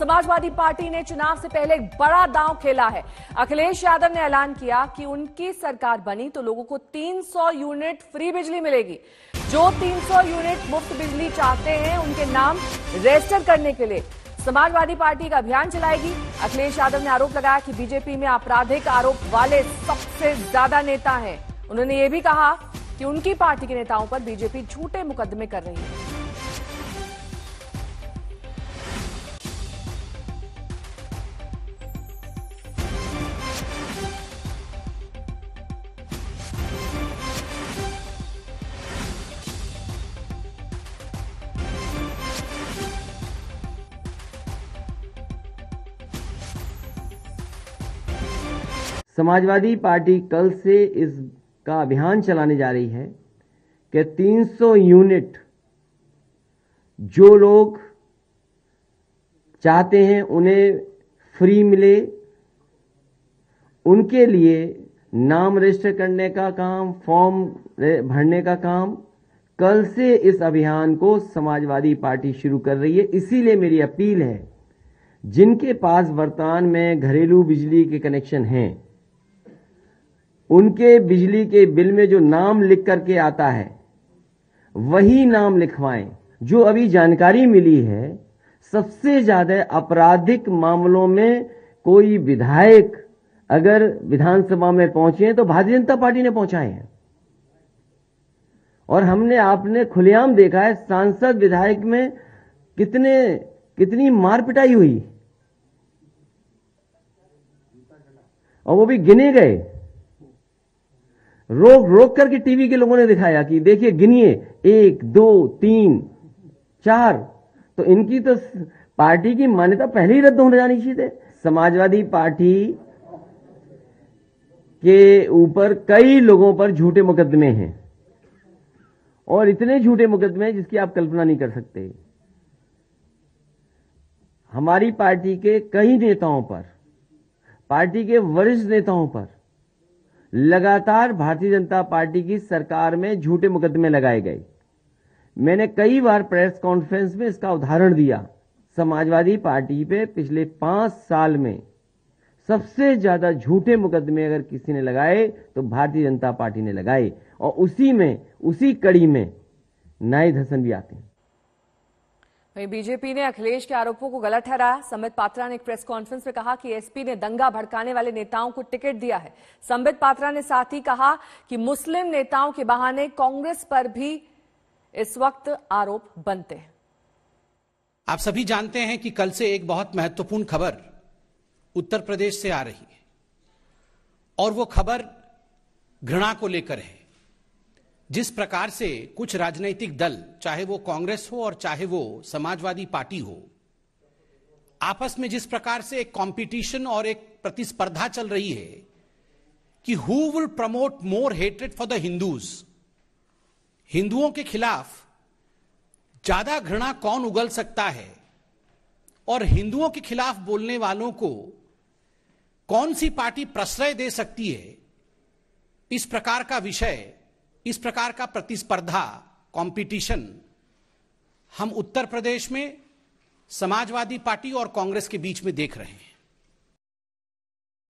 Samajwadi party ने चुनाव से पहले एक बड़ा दांव खेला है अखिलेश यादव ने ऐलान किया कि उनकी सरकार बनी तो लोगों को 300 यूनिट फ्री बिजली मिलेगी जो 300 यूनिट मुफ्त बिजली चाहते हैं उनके नाम रजिस्टर करने के लिए समाजवादी पार्टी का अभियान चलाएगी अखिलेश यादव ने आरोप लगाया कि बीजेपी में आपराधिक आरोप वाले सबसे ज्यादा नेता हैं उन्होंने ये भी कहा कि उनकी पार्टी के नेताओं पर बीजेपी झूठे मुकदमे कर रही है समाजवादी पार्टी कल से इसका अभियान चलाने जा रही है कि 300 यूनिट जो लोग चाहते हैं उन्हें फ्री मिले उनके लिए नाम रजिस्टर करने का काम फॉर्म भरने का काम कल से इस अभियान को समाजवादी पार्टी शुरू कर रही है इसीलिए मेरी अपील है जिनके पास वर्तमान में घरेलू बिजली के कनेक्शन हैं उनके बिजली के बिल में जो नाम लिख करके आता है वही नाम लिखवाएं जो अभी जानकारी मिली है सबसे ज्यादा आपराधिक मामलों में कोई विधायक अगर विधानसभा में पहुंचे तो भारतीय जनता पार्टी ने पहुंचाए हैं और हमने आपने खुलेआम देखा है सांसद विधायक में कितने कितनी मार पिटाई हुई और वो भी गिने गए रोक रोक करके टीवी के लोगों ने दिखाया कि देखिए गिनिए एक दो तीन चार तो इनकी तो पार्टी की मान्यता पहले ही रद्द होने जानी चाहिए समाजवादी पार्टी के ऊपर कई लोगों पर झूठे मुकदमे हैं और इतने झूठे मुकदमे हैं जिसकी आप कल्पना नहीं कर सकते हमारी पार्टी के कई नेताओं पर पार्टी के वरिष्ठ नेताओं पर लगातार भारतीय जनता पार्टी की सरकार में झूठे मुकदमे लगाए गए मैंने कई बार प्रेस कॉन्फ्रेंस में इसका उदाहरण दिया समाजवादी पार्टी पे पिछले पांच साल में सबसे ज्यादा झूठे मुकदमे अगर किसी ने लगाए तो भारतीय जनता पार्टी ने लगाए और उसी में उसी कड़ी में नाइद हसन भी आते हैं वहीं बीजेपी ने अखिलेश के आरोपों को गलत ठहराया संबित पात्रा ने एक प्रेस कॉन्फ्रेंस में कहा कि एसपी ने दंगा भड़काने वाले नेताओं को टिकट दिया है संबित पात्रा ने साथ ही कहा कि मुस्लिम नेताओं के बहाने कांग्रेस पर भी इस वक्त आरोप बनते हैं आप सभी जानते हैं कि कल से एक बहुत महत्वपूर्ण खबर उत्तर प्रदेश से आ रही है और वो खबर घृणा को लेकर है जिस प्रकार से कुछ राजनीतिक दल चाहे वो कांग्रेस हो और चाहे वो समाजवादी पार्टी हो आपस में जिस प्रकार से एक कंपटीशन और एक प्रतिस्पर्धा चल रही है कि who will promote more hatred for the Hindus हिंदुओं के खिलाफ ज्यादा घृणा कौन उगल सकता है और हिंदुओं के खिलाफ बोलने वालों को कौन सी पार्टी प्रश्रय दे सकती है इस प्रकार का विषय इस प्रकार का प्रतिस्पर्धा कंपटीशन हम उत्तर प्रदेश में समाजवादी पार्टी और कांग्रेस के बीच में देख रहे हैं